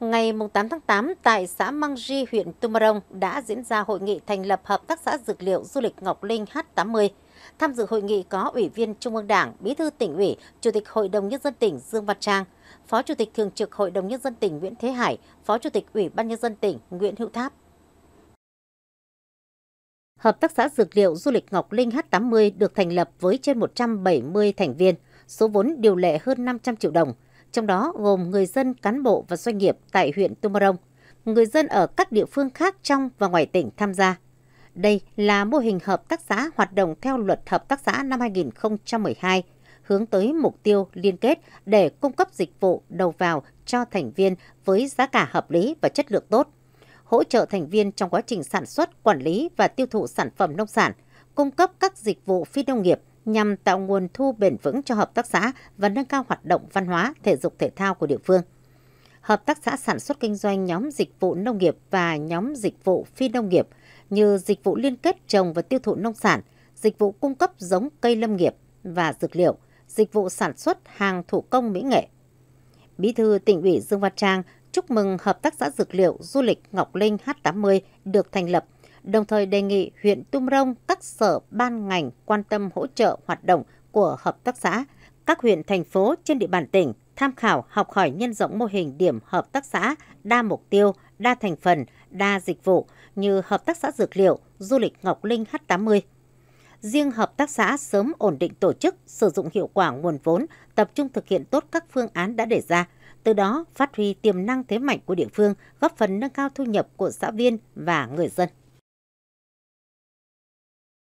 Ngày 8 tháng 8 tại xã Mang Di, huyện Tumarong đã diễn ra hội nghị thành lập Hợp tác xã Dược liệu Du lịch Ngọc Linh H80. Tham dự hội nghị có Ủy viên Trung ương Đảng, Bí thư tỉnh ủy, Chủ tịch Hội đồng Nhân dân tỉnh Dương Văn Trang, Phó Chủ tịch Thường trực Hội đồng Nhân dân tỉnh Nguyễn Thế Hải, Phó Chủ tịch Ủy ban Nhân dân tỉnh Nguyễn Hữu Tháp. Hợp tác xã Dược liệu Du lịch Ngọc Linh H80 được thành lập với trên 170 thành viên, số vốn điều lệ hơn 500 triệu đồng – trong đó gồm người dân, cán bộ và doanh nghiệp tại huyện Tumorong, người dân ở các địa phương khác trong và ngoài tỉnh tham gia. Đây là mô hình hợp tác xã hoạt động theo luật hợp tác xã năm 2012, hướng tới mục tiêu liên kết để cung cấp dịch vụ đầu vào cho thành viên với giá cả hợp lý và chất lượng tốt, hỗ trợ thành viên trong quá trình sản xuất, quản lý và tiêu thụ sản phẩm nông sản, cung cấp các dịch vụ phi nông nghiệp nhằm tạo nguồn thu bền vững cho hợp tác xã và nâng cao hoạt động văn hóa, thể dục thể thao của địa phương. Hợp tác xã sản xuất kinh doanh nhóm dịch vụ nông nghiệp và nhóm dịch vụ phi nông nghiệp như dịch vụ liên kết trồng và tiêu thụ nông sản, dịch vụ cung cấp giống cây lâm nghiệp và dược liệu, dịch vụ sản xuất hàng thủ công mỹ nghệ. Bí thư tỉnh ủy Dương Văn Trang chúc mừng Hợp tác xã Dược liệu Du lịch Ngọc Linh H80 được thành lập đồng thời đề nghị huyện Tum Rông, các sở ban ngành quan tâm hỗ trợ hoạt động của hợp tác xã, các huyện thành phố trên địa bàn tỉnh tham khảo học hỏi nhân rộng mô hình điểm hợp tác xã đa mục tiêu, đa thành phần, đa dịch vụ như hợp tác xã dược liệu, du lịch Ngọc Linh H80. Riêng hợp tác xã sớm ổn định tổ chức, sử dụng hiệu quả nguồn vốn, tập trung thực hiện tốt các phương án đã đề ra, từ đó phát huy tiềm năng thế mạnh của địa phương, góp phần nâng cao thu nhập của xã viên và người dân.